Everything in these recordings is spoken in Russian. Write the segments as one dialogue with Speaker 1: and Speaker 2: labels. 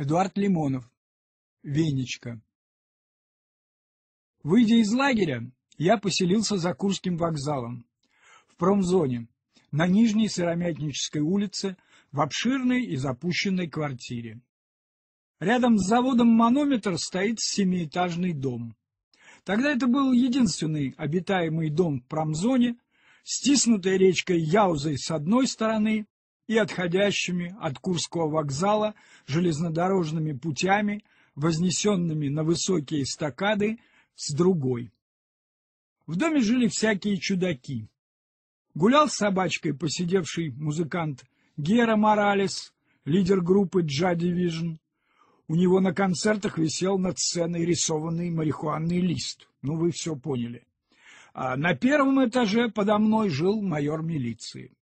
Speaker 1: Эдуард Лимонов. Венечка. Выйдя из лагеря, я поселился за Курским вокзалом, в промзоне, на Нижней Сыромятнической улице, в обширной и запущенной квартире. Рядом с заводом «Манометр» стоит семиэтажный дом. Тогда это был единственный обитаемый дом в промзоне, стиснутая речкой Яузой с одной стороны и отходящими от Курского вокзала железнодорожными путями, вознесенными на высокие эстакады, с другой. В доме жили всякие чудаки. Гулял с собачкой посидевший музыкант Гера Моралес, лидер группы Джа Division. У него на концертах висел над сценой рисованный марихуанный лист. Ну, вы все поняли. А на первом этаже подо мной жил майор милиции.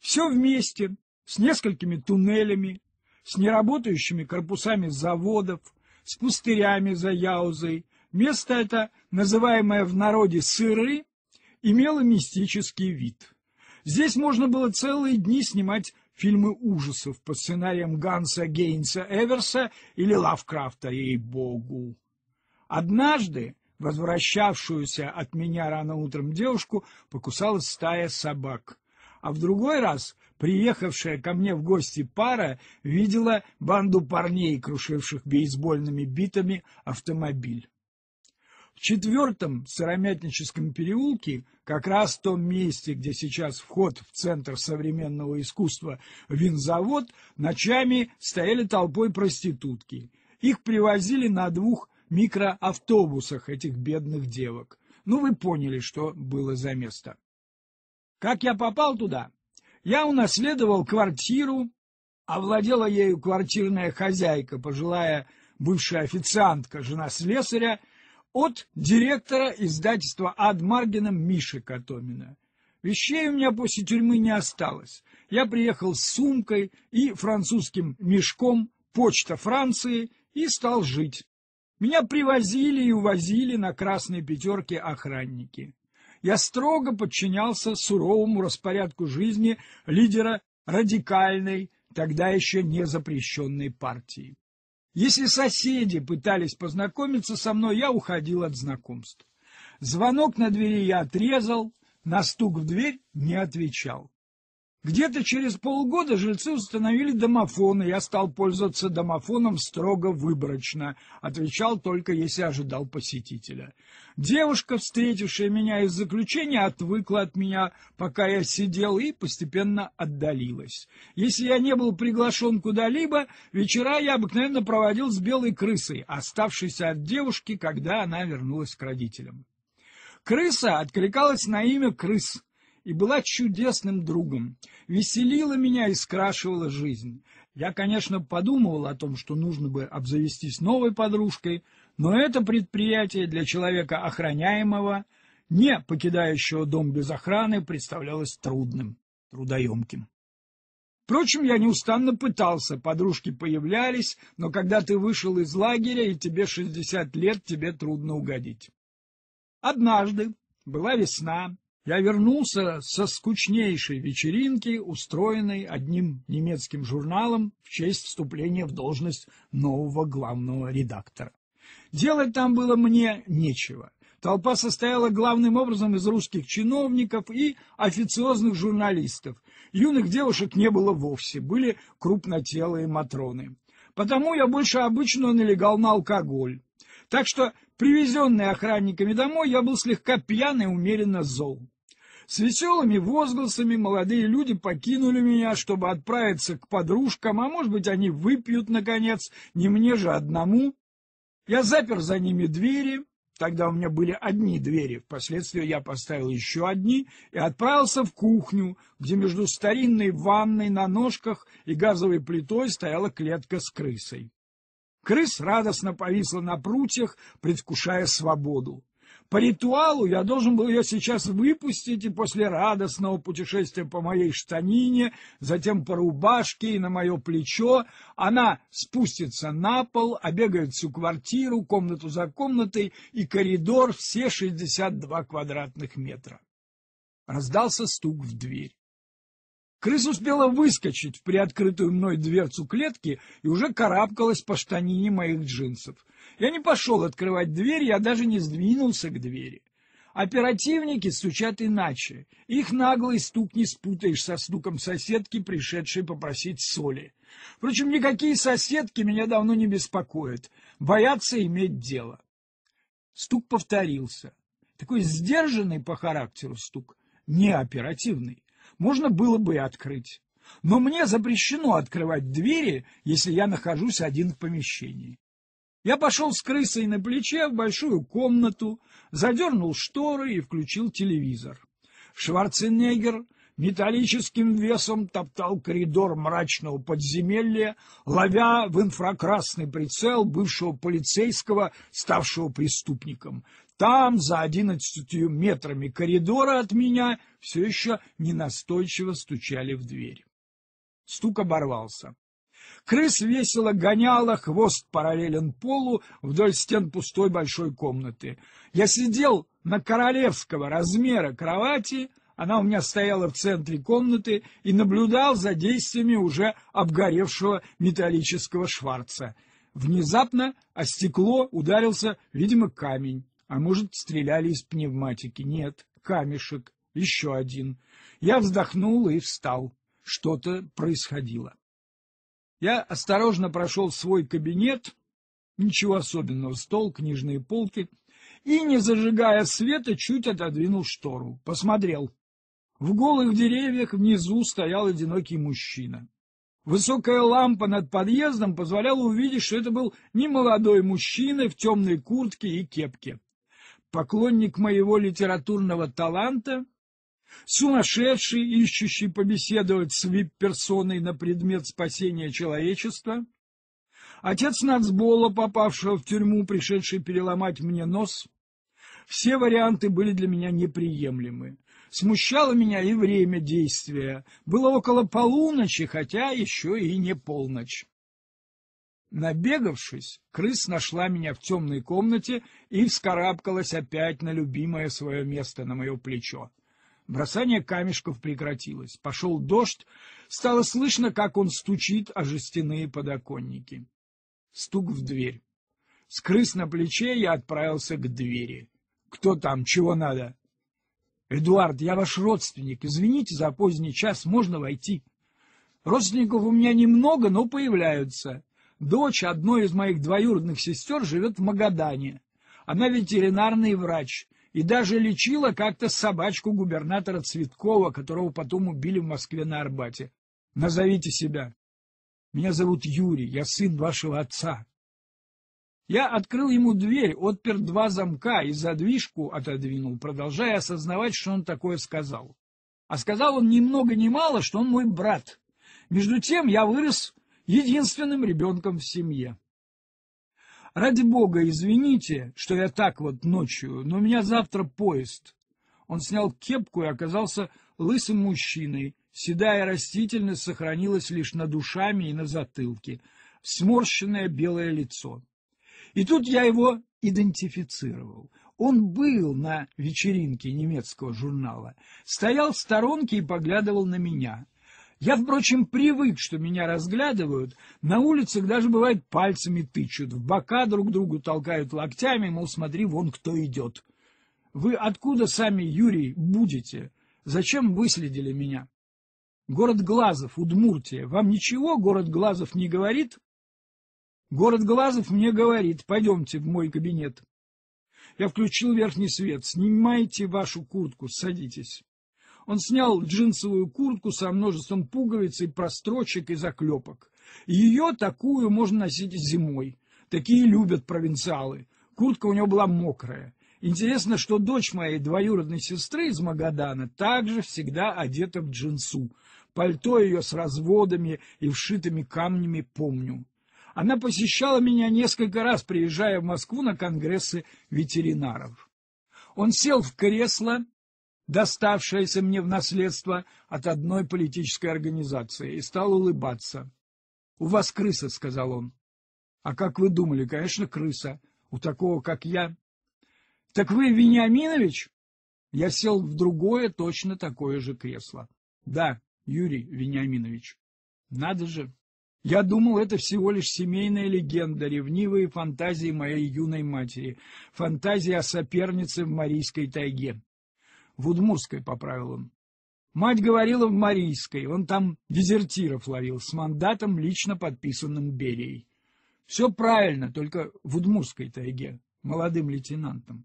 Speaker 1: Все вместе, с несколькими туннелями, с неработающими корпусами заводов, с пустырями за Яузой, место это, называемое в народе сыры, имело мистический вид. Здесь можно было целые дни снимать фильмы ужасов по сценариям Ганса Гейнса Эверса или Лавкрафта, ей-богу. Однажды возвращавшуюся от меня рано утром девушку покусала стая собак а в другой раз приехавшая ко мне в гости пара видела банду парней, крушивших бейсбольными битами автомобиль. В четвертом Сыромятническом переулке, как раз в том месте, где сейчас вход в Центр современного искусства «Винзавод», ночами стояли толпой проститутки. Их привозили на двух микроавтобусах этих бедных девок. Ну, вы поняли, что было за место. Как я попал туда? Я унаследовал квартиру, овладела ею квартирная хозяйка, пожилая бывшая официантка, жена слесаря, от директора издательства «Ад Маргином» Миши Катомина. Вещей у меня после тюрьмы не осталось. Я приехал с сумкой и французским мешком «Почта Франции» и стал жить. Меня привозили и увозили на красной пятерке охранники я строго подчинялся суровому распорядку жизни лидера радикальной, тогда еще не запрещенной партии. Если соседи пытались познакомиться со мной, я уходил от знакомств. Звонок на двери я отрезал, на стук в дверь не отвечал. Где-то через полгода жильцы установили домофон, и я стал пользоваться домофоном строго выборочно. Отвечал только, если ожидал посетителя. Девушка, встретившая меня из заключения, отвыкла от меня, пока я сидел, и постепенно отдалилась. Если я не был приглашен куда-либо, вечера я обыкновенно проводил с белой крысой, оставшейся от девушки, когда она вернулась к родителям. Крыса откликалась на имя крыс и была чудесным другом, веселила меня и скрашивала жизнь. Я, конечно, подумывал о том, что нужно бы обзавестись новой подружкой, но это предприятие для человека охраняемого, не покидающего дом без охраны, представлялось трудным, трудоемким. Впрочем, я неустанно пытался, подружки появлялись, но когда ты вышел из лагеря и тебе шестьдесят лет, тебе трудно угодить. Однажды, была весна, я вернулся со скучнейшей вечеринки, устроенной одним немецким журналом в честь вступления в должность нового главного редактора. Делать там было мне нечего. Толпа состояла главным образом из русских чиновников и официозных журналистов. Юных девушек не было вовсе, были крупнотелые матроны. Потому я больше обычного налегал на алкоголь. Так что, привезенный охранниками домой, я был слегка пьяный и умеренно зол. С веселыми возгласами молодые люди покинули меня, чтобы отправиться к подружкам, а может быть, они выпьют, наконец, не мне же одному. Я запер за ними двери, тогда у меня были одни двери, впоследствии я поставил еще одни и отправился в кухню, где между старинной ванной на ножках и газовой плитой стояла клетка с крысой. Крыс радостно повисла на прутьях, предвкушая свободу. По ритуалу я должен был ее сейчас выпустить и после радостного путешествия по моей штанине, затем по рубашке и на мое плечо. Она спустится на пол, обегает всю квартиру, комнату за комнатой и коридор все 62 квадратных метра. Раздался стук в дверь. Крыса успела выскочить в приоткрытую мной дверцу клетки и уже карабкалась по штанине моих джинсов. Я не пошел открывать дверь, я даже не сдвинулся к двери. Оперативники стучат иначе. Их наглый стук не спутаешь со стуком соседки, пришедшей попросить соли. Впрочем, никакие соседки меня давно не беспокоят. Боятся иметь дело. Стук повторился. Такой сдержанный по характеру стук, не оперативный. Можно было бы и открыть. Но мне запрещено открывать двери, если я нахожусь один в помещении. Я пошел с крысой на плече в большую комнату, задернул шторы и включил телевизор. Шварценеггер металлическим весом топтал коридор мрачного подземелья, ловя в инфракрасный прицел бывшего полицейского, ставшего преступником. Там, за одиннадцатью метрами коридора от меня, все еще ненастойчиво стучали в дверь. Стук оборвался. Крыс весело гоняла, хвост параллелен полу вдоль стен пустой большой комнаты. Я сидел на королевского размера кровати, она у меня стояла в центре комнаты и наблюдал за действиями уже обгоревшего металлического шварца. Внезапно о стекло ударился, видимо, камень, а может, стреляли из пневматики. Нет, камешек, еще один. Я вздохнул и встал. Что-то происходило. Я осторожно прошел свой кабинет, ничего особенного, стол, книжные полки, и, не зажигая света, чуть отодвинул штору, посмотрел. В голых деревьях внизу стоял одинокий мужчина. Высокая лампа над подъездом позволяла увидеть, что это был не молодой мужчина в темной куртке и кепке. Поклонник моего литературного таланта, сумасшедший, ищущий побеседовать с вип-персоной на предмет спасения человечества, отец Нацбола, попавшего в тюрьму, пришедший переломать мне нос. Все варианты были для меня неприемлемы. Смущало меня и время действия. Было около полуночи, хотя еще и не полночь. Набегавшись, крыс нашла меня в темной комнате и вскарабкалась опять на любимое свое место на мое плечо. Бросание камешков прекратилось. Пошел дождь. Стало слышно, как он стучит о жестяные подоконники. Стук в дверь. С крыс на плече я отправился к двери. «Кто там? Чего надо?» «Эдуард, я ваш родственник. Извините за поздний час. Можно войти?» «Родственников у меня немного, но появляются. Дочь одной из моих двоюродных сестер живет в Магадане. Она ветеринарный врач» и даже лечила как-то собачку губернатора Цветкова, которого потом убили в Москве на Арбате. Назовите себя. Меня зовут Юрий, я сын вашего отца. Я открыл ему дверь, отпер два замка и задвижку отодвинул, продолжая осознавать, что он такое сказал. А сказал он ни много ни мало, что он мой брат. Между тем я вырос единственным ребенком в семье. Ради бога, извините, что я так вот ночью, но у меня завтра поезд. Он снял кепку и оказался лысым мужчиной. Седая растительность сохранилась лишь над душами и на затылке. Сморщенное белое лицо. И тут я его идентифицировал. Он был на вечеринке немецкого журнала, стоял в сторонке и поглядывал на меня — я, впрочем, привык, что меня разглядывают. На улицах даже, бывает, пальцами тычут, в бока друг другу толкают локтями, мол, смотри, вон кто идет. Вы откуда сами, Юрий, будете? Зачем выследили меня? Город Глазов, Удмуртия. Вам ничего город Глазов не говорит? Город Глазов мне говорит, пойдемте в мой кабинет. Я включил верхний свет. Снимайте вашу куртку, садитесь. Он снял джинсовую куртку со множеством пуговиц и прострочек и заклепок. Ее такую можно носить зимой. Такие любят провинциалы. Куртка у него была мокрая. Интересно, что дочь моей двоюродной сестры из Магадана также всегда одета в джинсу. Пальто ее с разводами и вшитыми камнями помню. Она посещала меня несколько раз, приезжая в Москву на конгрессы ветеринаров. Он сел в кресло доставшаяся мне в наследство от одной политической организации, и стал улыбаться. — У вас крыса, — сказал он. — А как вы думали? Конечно, крыса. У такого, как я. — Так вы Вениаминович? Я сел в другое, точно такое же кресло. — Да, Юрий Вениаминович. — Надо же. Я думал, это всего лишь семейная легенда, ревнивые фантазии моей юной матери, фантазии о сопернице в Марийской тайге в Удмурской, поправил он. Мать говорила в Марийской, он там дезертиров ловил с мандатом, лично подписанным Берией. Все правильно, только в Удмурской тайге, молодым лейтенантом.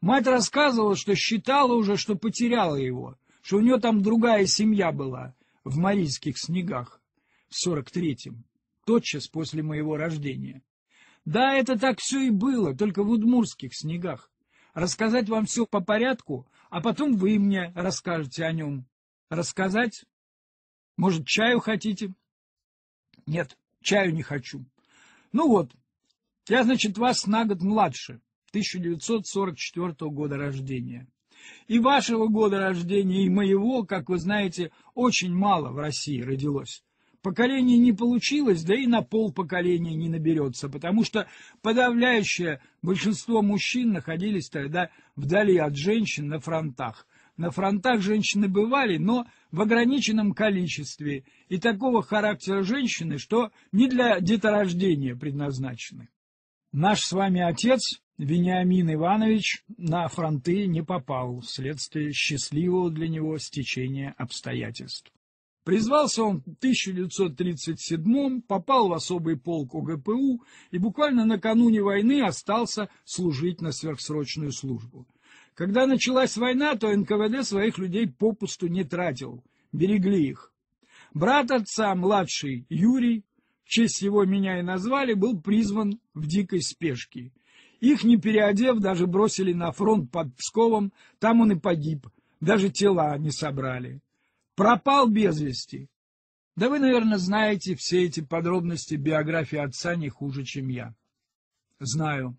Speaker 1: Мать рассказывала, что считала уже, что потеряла его, что у нее там другая семья была в Марийских снегах в сорок третьем, тотчас после моего рождения. Да, это так все и было, только в удмурских снегах. Рассказать вам все по порядку, а потом вы мне расскажете о нем. Рассказать? Может, чаю хотите? Нет, чаю не хочу. Ну вот, я, значит, вас на год младше, 1944 года рождения. И вашего года рождения, и моего, как вы знаете, очень мало в России родилось. Поколение не получилось, да и на пол поколения не наберется, потому что подавляющее большинство мужчин находились тогда вдали от женщин на фронтах. На фронтах женщины бывали, но в ограниченном количестве и такого характера женщины, что не для деторождения предназначены. Наш с вами отец, Вениамин Иванович, на фронты не попал вследствие счастливого для него стечения обстоятельств. Призвался он в 1937 попал в особый полк ОГПУ и буквально накануне войны остался служить на сверхсрочную службу. Когда началась война, то НКВД своих людей попусту не тратил, берегли их. Брат отца, младший Юрий, в честь его меня и назвали, был призван в дикой спешке. Их, не переодев, даже бросили на фронт под Псковом, там он и погиб, даже тела не собрали пропал без вести. Да вы, наверное, знаете все эти подробности биографии отца не хуже, чем я. Знаю.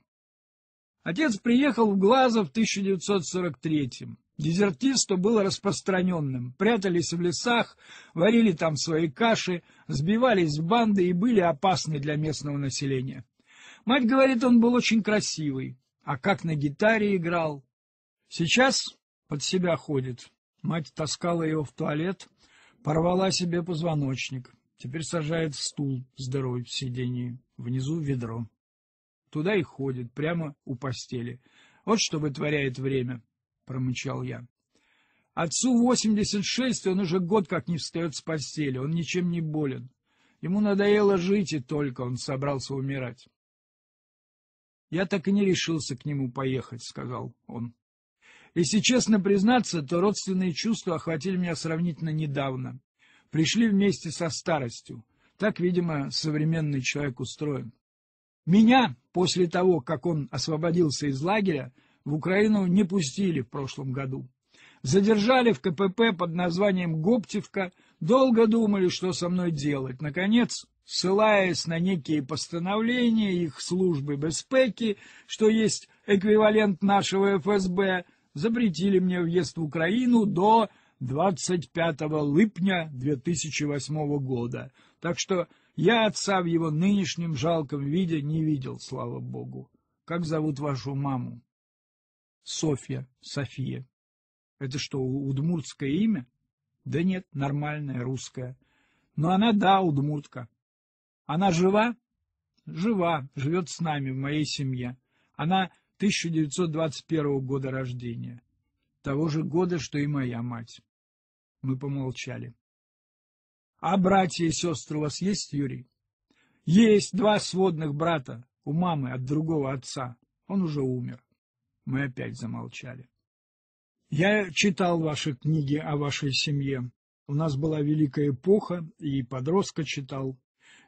Speaker 1: Отец приехал в Глазо в 1943-м. Дезертирство было распространенным. Прятались в лесах, варили там свои каши, сбивались в банды и были опасны для местного населения. Мать говорит, он был очень красивый, а как на гитаре играл. Сейчас под себя ходит, Мать таскала его в туалет, порвала себе позвоночник. Теперь сажает в стул здоровый в сидении, внизу ведро. Туда и ходит, прямо у постели. Вот что вытворяет время, промычал я. Отцу 86, он уже год как не встает с постели, он ничем не болен. Ему надоело жить, и только он собрался умирать. — Я так и не решился к нему поехать, — сказал он. Если честно признаться, то родственные чувства охватили меня сравнительно недавно. Пришли вместе со старостью. Так, видимо, современный человек устроен. Меня, после того, как он освободился из лагеря, в Украину не пустили в прошлом году. Задержали в КПП под названием Гоптевка, долго думали, что со мной делать. Наконец, ссылаясь на некие постановления их службы безпеки, что есть эквивалент нашего ФСБ, запретили мне въезд в Украину до 25 липня 2008 года, так что я отца в его нынешнем жалком виде не видел, слава богу. Как зовут вашу маму? Софья, София. Это что, удмуртское имя? Да нет, нормальное русское. Но она, да, удмуртка. Она жива? Жива, живет с нами в моей семье. Она 1921 года рождения, того же года, что и моя мать. Мы помолчали. — А братья и сестры у вас есть, Юрий? — Есть два сводных брата, у мамы от другого отца. Он уже умер. Мы опять замолчали. — Я читал ваши книги о вашей семье. У нас была Великая Эпоха, и подростка читал.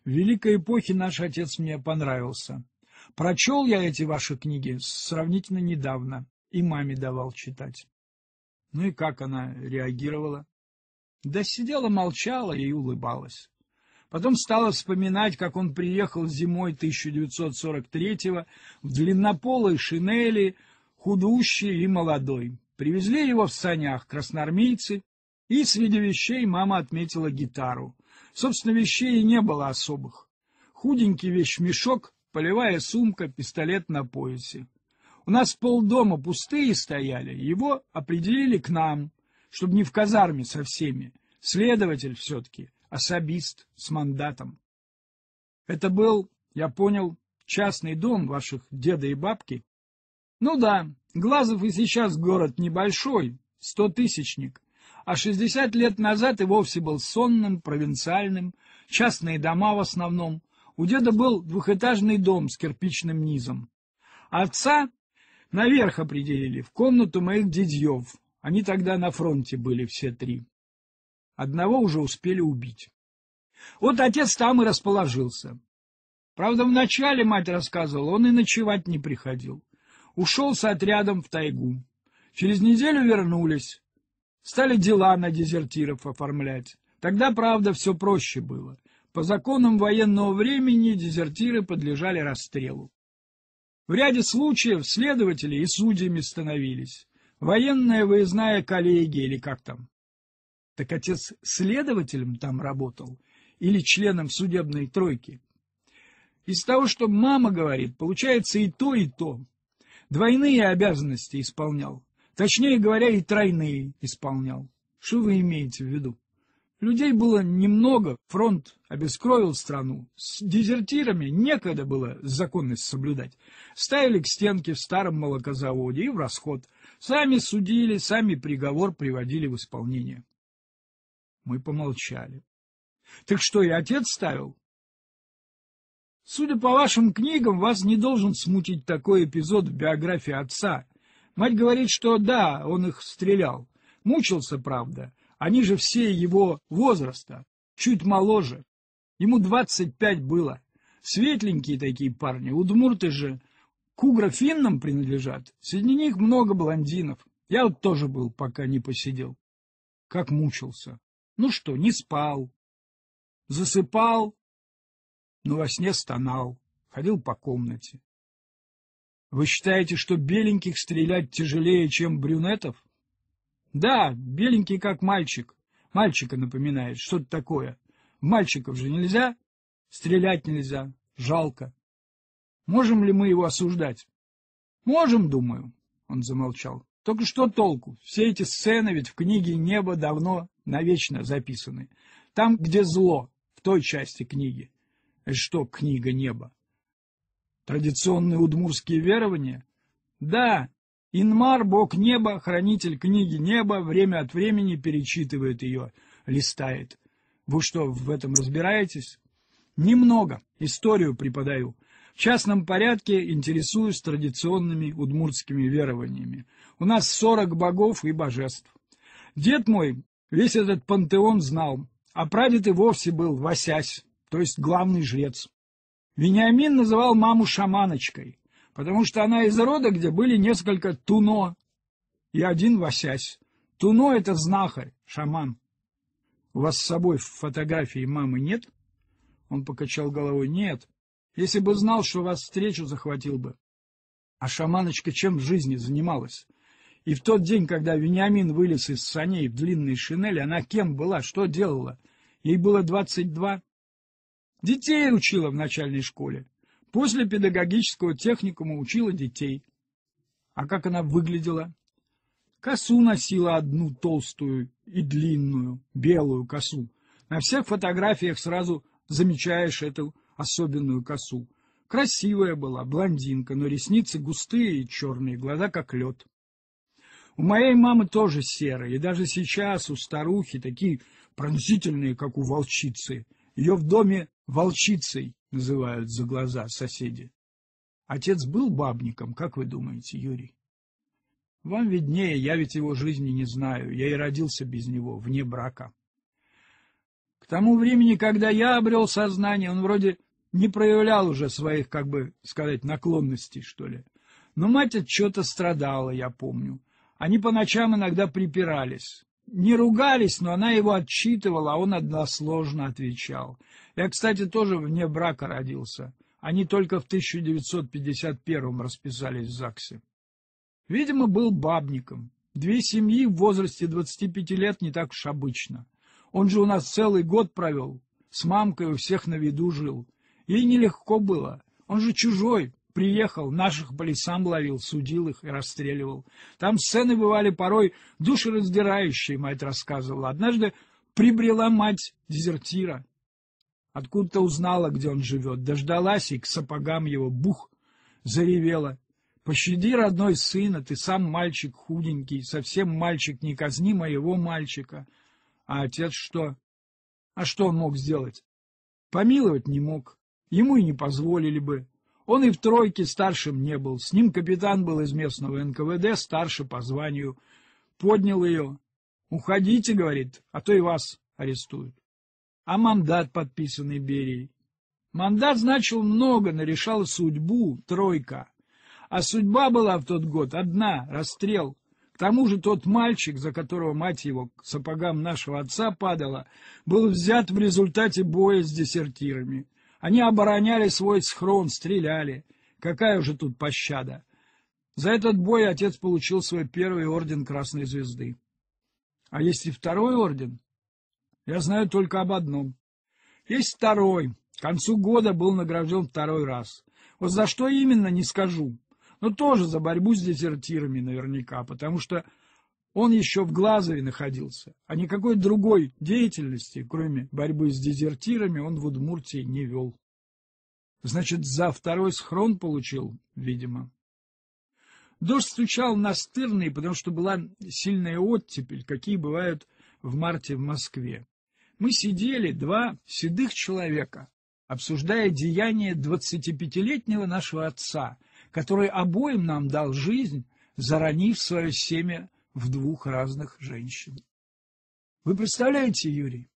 Speaker 1: В Великой Эпохе наш отец мне понравился. Прочел я эти ваши книги сравнительно недавно и маме давал читать. Ну и как она реагировала? Да сидела, молчала и улыбалась. Потом стала вспоминать, как он приехал зимой 1943-го в длиннополой шинели, худущий и молодой. Привезли его в санях красноармейцы, и среди вещей мама отметила гитару. Собственно, вещей и не было особых. Худенький вещь мешок полевая сумка, пистолет на поясе. У нас полдома пустые стояли, его определили к нам, чтобы не в казарме со всеми. Следователь все-таки, особист с мандатом. Это был, я понял, частный дом ваших деда и бабки. Ну да, Глазов и сейчас город небольшой, сто тысячник, а шестьдесят лет назад и вовсе был сонным, провинциальным, частные дома в основном, у деда был двухэтажный дом с кирпичным низом. Отца наверх определили, в комнату моих дядьев. Они тогда на фронте были все три. Одного уже успели убить. Вот отец там и расположился. Правда, вначале, мать рассказывала, он и ночевать не приходил. Ушел с отрядом в тайгу. Через неделю вернулись. Стали дела на дезертиров оформлять. Тогда, правда, все проще было. По законам военного времени дезертиры подлежали расстрелу. В ряде случаев следователи и судьями становились. Военная выездная коллегия или как там. Так отец следователем там работал или членом судебной тройки? Из того, что мама говорит, получается и то, и то. Двойные обязанности исполнял. Точнее говоря, и тройные исполнял. Что вы имеете в виду? Людей было немного, фронт обескровил страну. С дезертирами некогда было законность соблюдать. Ставили к стенке в старом молокозаводе и в расход. Сами судили, сами приговор приводили в исполнение. Мы помолчали. Так что, и отец ставил? Судя по вашим книгам, вас не должен смутить такой эпизод в биографии отца. Мать говорит, что да, он их стрелял. Мучился, правда. Они же все его возраста, чуть моложе. Ему двадцать пять было. Светленькие такие парни, удмурты же к угрофиннам принадлежат. Среди них много блондинов. Я вот тоже был, пока не посидел. Как мучился. Ну что, не спал. Засыпал, но во сне стонал, ходил по комнате. Вы считаете, что беленьких стрелять тяжелее, чем брюнетов? Да, беленький как мальчик. Мальчика напоминает, что-то такое. мальчиков же нельзя, стрелять нельзя, жалко. Можем ли мы его осуждать? Можем, думаю, он замолчал. Только что толку? Все эти сцены ведь в книге «Небо» давно навечно записаны. Там, где зло, в той части книги. Это что книга «Небо»? Традиционные удмурские верования? Да, Инмар, бог неба, хранитель книги неба, время от времени перечитывает ее, листает. Вы что, в этом разбираетесь? Немного. Историю преподаю. В частном порядке интересуюсь традиционными удмуртскими верованиями. У нас сорок богов и божеств. Дед мой весь этот пантеон знал, а прадед и вовсе был Васясь, то есть главный жрец. Вениамин называл маму шаманочкой, потому что она из рода, где были несколько туно и один васясь. Туно — это знахарь, шаман. — У вас с собой фотографии мамы нет? Он покачал головой. — Нет. Если бы знал, что вас встречу, захватил бы. А шаманочка чем в жизни занималась? И в тот день, когда Вениамин вылез из саней в длинной шинели, она кем была, что делала? Ей было двадцать два. Детей учила в начальной школе. После педагогического техникума учила детей. А как она выглядела? Косу носила одну толстую и длинную, белую косу. На всех фотографиях сразу замечаешь эту особенную косу. Красивая была, блондинка, но ресницы густые и черные, глаза как лед. У моей мамы тоже серые, и даже сейчас у старухи такие пронзительные, как у волчицы. Ее в доме волчицей называют за глаза соседи. Отец был бабником, как вы думаете, Юрий? Вам виднее, я ведь его жизни не знаю, я и родился без него, вне брака. К тому времени, когда я обрел сознание, он вроде не проявлял уже своих, как бы сказать, наклонностей, что ли. Но мать от чего-то страдала, я помню. Они по ночам иногда припирались не ругались, но она его отчитывала, а он односложно отвечал. Я, кстати, тоже вне брака родился. Они только в 1951 м расписались в ЗАГСе. Видимо, был бабником. Две семьи в возрасте 25 лет не так уж обычно. Он же у нас целый год провел, с мамкой у всех на виду жил. Ей нелегко было, он же чужой, Приехал, наших по лесам ловил, судил их и расстреливал. Там сцены бывали порой душераздирающие, мать рассказывала. Однажды прибрела мать дезертира. Откуда-то узнала, где он живет, дождалась и к сапогам его бух заревела. «Пощади, родной сына, ты сам мальчик худенький, совсем мальчик, не казни моего мальчика». А отец что? А что он мог сделать? Помиловать не мог, ему и не позволили бы. Он и в тройке старшим не был. С ним капитан был из местного НКВД, старше по званию. Поднял ее. «Уходите», — говорит, — «а то и вас арестуют». А мандат, подписанный Берией. Мандат значил много, нарешал судьбу тройка. А судьба была в тот год одна — расстрел. К тому же тот мальчик, за которого мать его к сапогам нашего отца падала, был взят в результате боя с десертирами. Они обороняли свой схрон, стреляли. Какая уже тут пощада! За этот бой отец получил свой первый орден Красной Звезды. А есть и второй орден? Я знаю только об одном. Есть второй. К концу года был награжден второй раз. Вот за что именно, не скажу. Но тоже за борьбу с дезертирами наверняка, потому что он еще в Глазове находился, а никакой другой деятельности, кроме борьбы с дезертирами, он в Удмуртии не вел. Значит, за второй схрон получил, видимо. Дождь стучал настырный, потому что была сильная оттепель, какие бывают в марте в Москве. Мы сидели, два седых человека, обсуждая деяния двадцатипятилетнего нашего отца, который обоим нам дал жизнь, заронив свое семя в двух разных женщин. Вы представляете, Юрий?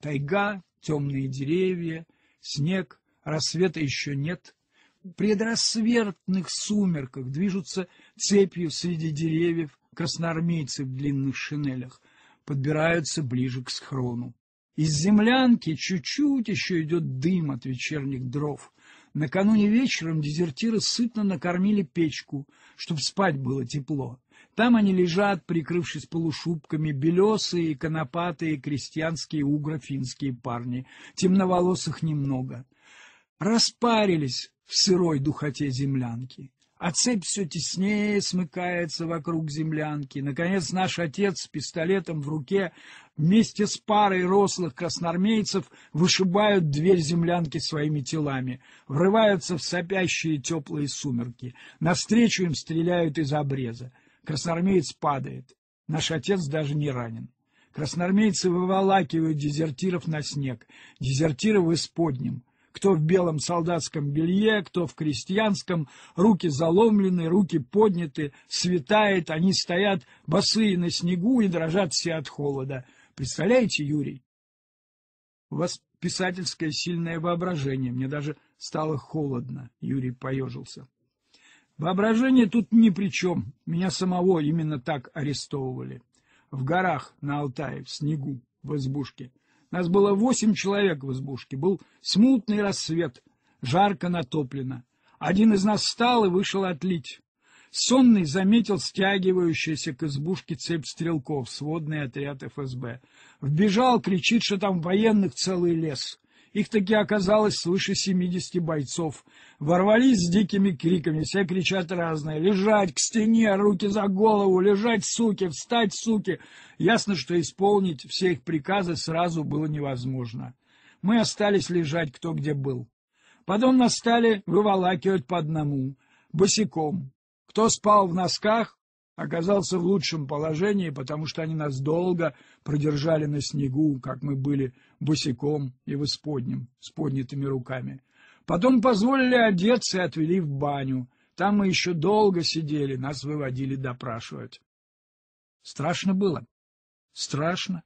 Speaker 1: Тайга, темные деревья, снег, рассвета еще нет. В предрассветных сумерках движутся цепью среди деревьев красноармейцы в длинных шинелях, подбираются ближе к схрону. Из землянки чуть-чуть еще идет дым от вечерних дров. Накануне вечером дезертиры сытно накормили печку, чтобы спать было тепло. Там они лежат, прикрывшись полушубками, белесые, конопатые, крестьянские угро-финские парни. Темноволосых немного. Распарились в сырой духоте землянки. А цепь все теснее смыкается вокруг землянки. Наконец наш отец с пистолетом в руке вместе с парой рослых красноармейцев вышибают дверь землянки своими телами, врываются в сопящие теплые сумерки. Навстречу им стреляют из обреза. Красноармеец падает. Наш отец даже не ранен. Красноармейцы выволакивают дезертиров на снег, дезертиры в исподнем. Кто в белом солдатском белье, кто в крестьянском, руки заломлены, руки подняты, светает, они стоят босые на снегу и дрожат все от холода. Представляете, Юрий? У вас писательское сильное воображение, мне даже стало холодно, Юрий поежился. Воображение тут ни при чем. Меня самого именно так арестовывали. В горах, на Алтае, в снегу, в избушке. Нас было восемь человек в избушке. Был смутный рассвет, жарко натоплено. Один из нас встал и вышел отлить. Сонный заметил стягивающуюся к избушке цепь стрелков, сводный отряд ФСБ. Вбежал, кричит, что там военных целый лес. Их таки оказалось свыше 70 бойцов. Ворвались с дикими криками, все кричат разные. «Лежать к стене, руки за голову, лежать, суки, встать, суки!» Ясно, что исполнить все их приказы сразу было невозможно. Мы остались лежать кто где был. Потом нас стали выволакивать по одному, босиком. Кто спал в носках, оказался в лучшем положении, потому что они нас долго продержали на снегу, как мы были босиком и в исподнем, с поднятыми руками. Потом позволили одеться и отвели в баню. Там мы еще долго сидели, нас выводили допрашивать. Страшно было? Страшно.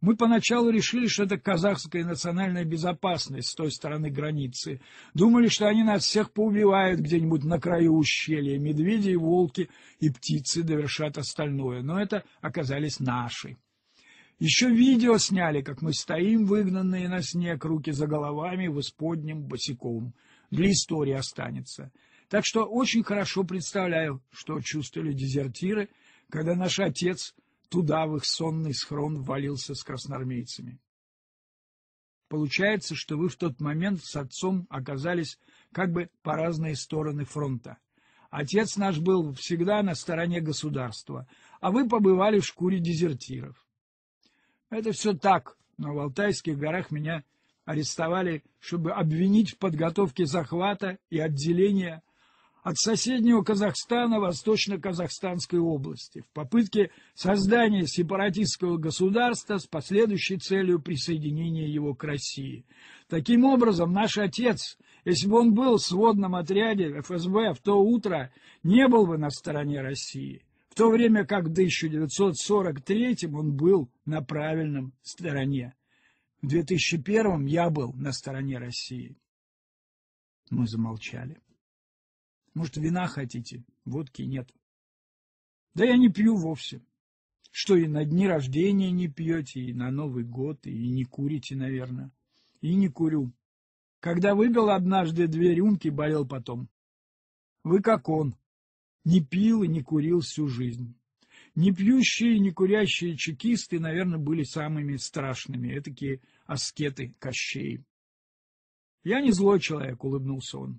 Speaker 1: Мы поначалу решили, что это казахская национальная безопасность с той стороны границы. Думали, что они нас всех поубивают где-нибудь на краю ущелья. Медведи, волки и птицы довершат остальное. Но это оказались наши. Еще видео сняли, как мы стоим, выгнанные на снег, руки за головами, в исподнем босиком. Для истории останется. Так что очень хорошо представляю, что чувствовали дезертиры, когда наш отец Туда в их сонный схрон ввалился с красноармейцами. Получается, что вы в тот момент с отцом оказались как бы по разные стороны фронта. Отец наш был всегда на стороне государства, а вы побывали в шкуре дезертиров. Это все так, но в Алтайских горах меня арестовали, чтобы обвинить в подготовке захвата и отделения от соседнего Казахстана Восточно-Казахстанской области в попытке создания сепаратистского государства с последующей целью присоединения его к России. Таким образом, наш отец, если бы он был в сводном отряде ФСБ в то утро, не был бы на стороне России, в то время как в 1943 он был на правильном стороне. В 2001 я был на стороне России. Мы замолчали. Может, вина хотите? Водки нет. Да я не пью вовсе. Что, и на дни рождения не пьете, и на Новый год, и не курите, наверное. И не курю. Когда выпил однажды две рюмки, болел потом. Вы как он. Не пил и не курил всю жизнь. Не пьющие и не курящие чекисты, наверное, были самыми страшными. Этакие аскеты Кощей. Я не злой человек, улыбнулся он.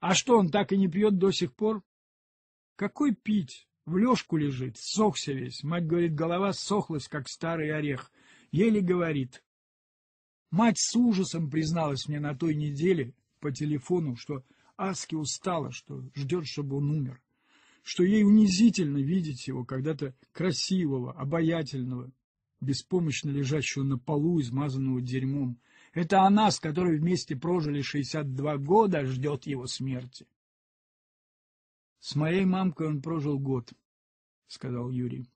Speaker 1: А что, он так и не пьет до сих пор? Какой пить? В лёжку лежит, сохся весь. Мать говорит, голова сохлась, как старый орех. Еле говорит. Мать с ужасом призналась мне на той неделе по телефону, что Аски устала, что ждет, чтобы он умер, что ей унизительно видеть его когда-то красивого, обаятельного, беспомощно лежащего на полу, измазанного дерьмом, это она, с которой вместе прожили 62 года, ждет его смерти. — С моей мамкой он прожил год, — сказал Юрий.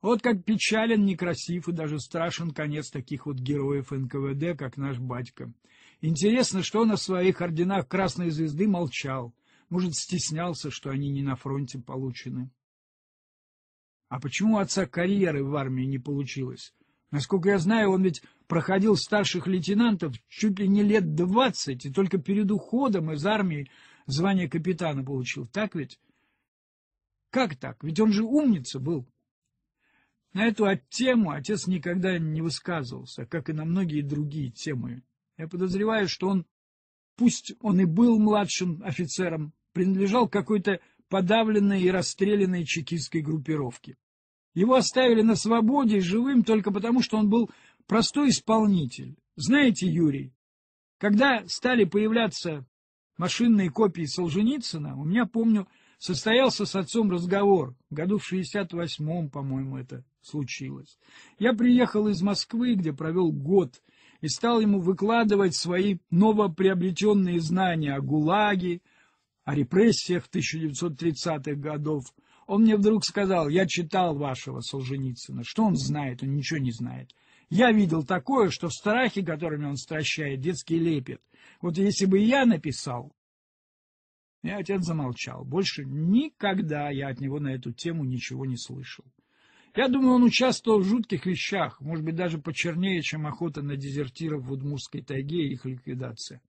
Speaker 1: Вот как печален, некрасив и даже страшен конец таких вот героев НКВД, как наш батька. Интересно, что он о своих орденах Красной Звезды молчал. Может, стеснялся, что они не на фронте получены. А почему у отца карьеры в армии не получилось? Насколько я знаю, он ведь проходил старших лейтенантов чуть ли не лет двадцать, и только перед уходом из армии звание капитана получил. Так ведь? Как так? Ведь он же умница был. На эту тему отец никогда не высказывался, как и на многие другие темы. Я подозреваю, что он, пусть он и был младшим офицером, принадлежал какой-то подавленной и расстрелянной чекистской группировке. Его оставили на свободе живым только потому, что он был простой исполнитель. Знаете, Юрий, когда стали появляться машинные копии Солженицына, у меня, помню, состоялся с отцом разговор, году в 68-м, по-моему, это случилось. Я приехал из Москвы, где провел год, и стал ему выкладывать свои новоприобретенные знания о ГУЛАГе, о репрессиях 1930-х годов. Он мне вдруг сказал, я читал вашего Солженицына. Что он знает? Он ничего не знает. Я видел такое, что страхи, которыми он стращает, детский лепет. Вот если бы я написал... И отец замолчал. Больше никогда я от него на эту тему ничего не слышал. Я думаю, он участвовал в жутких вещах, может быть, даже почернее, чем охота на дезертиров в Удмурской тайге и их ликвидация.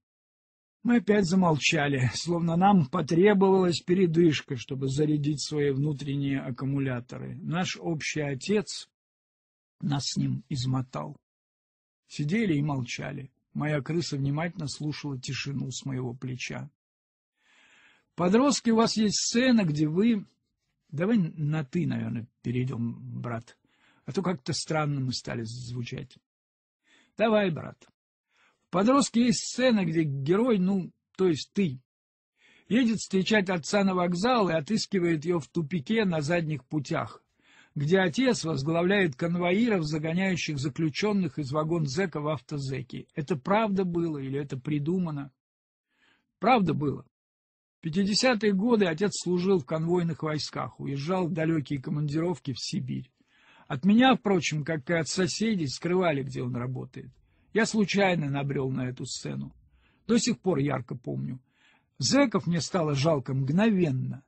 Speaker 1: Мы опять замолчали, словно нам потребовалась передышка, чтобы зарядить свои внутренние аккумуляторы. Наш общий отец нас с ним измотал. Сидели и молчали. Моя крыса внимательно слушала тишину с моего плеча. Подростки, у вас есть сцена, где вы... Давай на «ты», наверное, перейдем, брат. А то как-то странно мы стали звучать. Давай, брат. В подростке есть сцена, где герой, ну, то есть ты, едет встречать отца на вокзал и отыскивает ее в тупике на задних путях где отец возглавляет конвоиров, загоняющих заключенных из вагон зэка в автозэки. Это правда было или это придумано? Правда было. В 50-е годы отец служил в конвойных войсках, уезжал в далекие командировки в Сибирь. От меня, впрочем, как и от соседей, скрывали, где он работает. Я случайно набрел на эту сцену. До сих пор ярко помню. Зэков мне стало жалко мгновенно.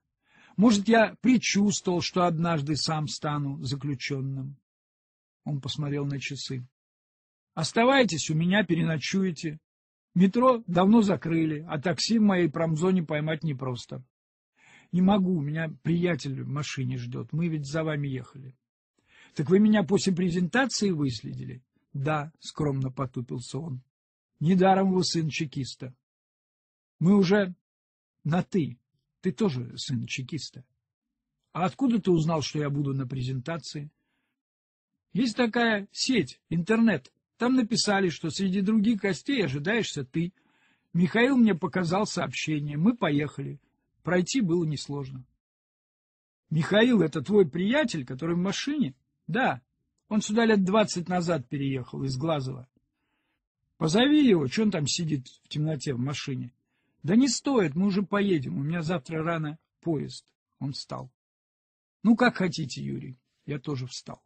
Speaker 1: Может, я предчувствовал, что однажды сам стану заключенным. Он посмотрел на часы. Оставайтесь у меня, переночуете. Метро давно закрыли, а такси в моей промзоне поймать непросто. Не могу, у меня приятель в машине ждет, мы ведь за вами ехали. Так вы меня после презентации выследили? Да, скромно потупился он. Недаром вы сын чекиста. Мы уже на «ты». Ты тоже сын чекиста. А откуда ты узнал, что я буду на презентации? Есть такая сеть, интернет. Там написали, что среди других гостей ожидаешься ты. Михаил мне показал сообщение. Мы поехали. Пройти было несложно. Михаил — это твой приятель, который в машине? Да. Он сюда лет двадцать назад переехал из Глазова. Позови его, что он там сидит в темноте в машине. Да не стоит, мы уже поедем, у меня завтра рано поезд. Он встал. Ну, как хотите, Юрий. Я тоже встал.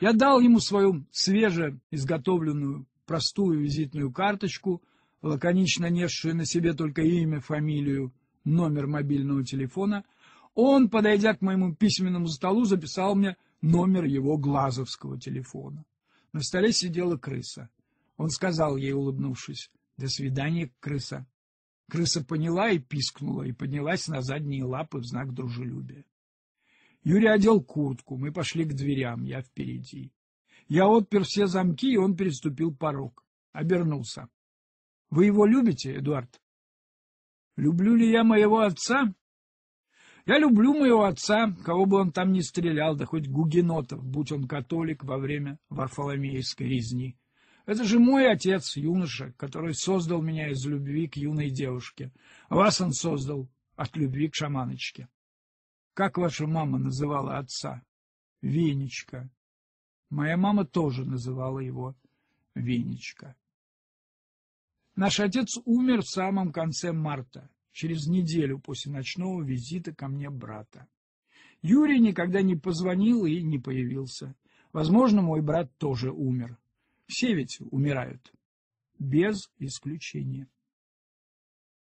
Speaker 1: Я дал ему свою свеже изготовленную простую визитную карточку, лаконично несшую на себе только имя, фамилию, номер мобильного телефона. Он, подойдя к моему письменному столу, записал мне номер его глазовского телефона. На столе сидела крыса. Он сказал ей, улыбнувшись, «До свидания, крыса». Крыса поняла и пискнула, и поднялась на задние лапы в знак дружелюбия. Юрий одел куртку, мы пошли к дверям, я впереди. Я отпер все замки, и он переступил порог. Обернулся. — Вы его любите, Эдуард? — Люблю ли я моего отца? — Я люблю моего отца, кого бы он там ни стрелял, да хоть гугенотов, будь он католик во время Варфоломеевской резни это же мой отец, юноша, который создал меня из любви к юной девушке. вас он создал от любви к шаманочке. Как ваша мама называла отца? Венечка. Моя мама тоже называла его Венечка. Наш отец умер в самом конце марта, через неделю после ночного визита ко мне брата. Юрий никогда не позвонил и не появился. Возможно, мой брат тоже умер. Все ведь умирают. Без исключения.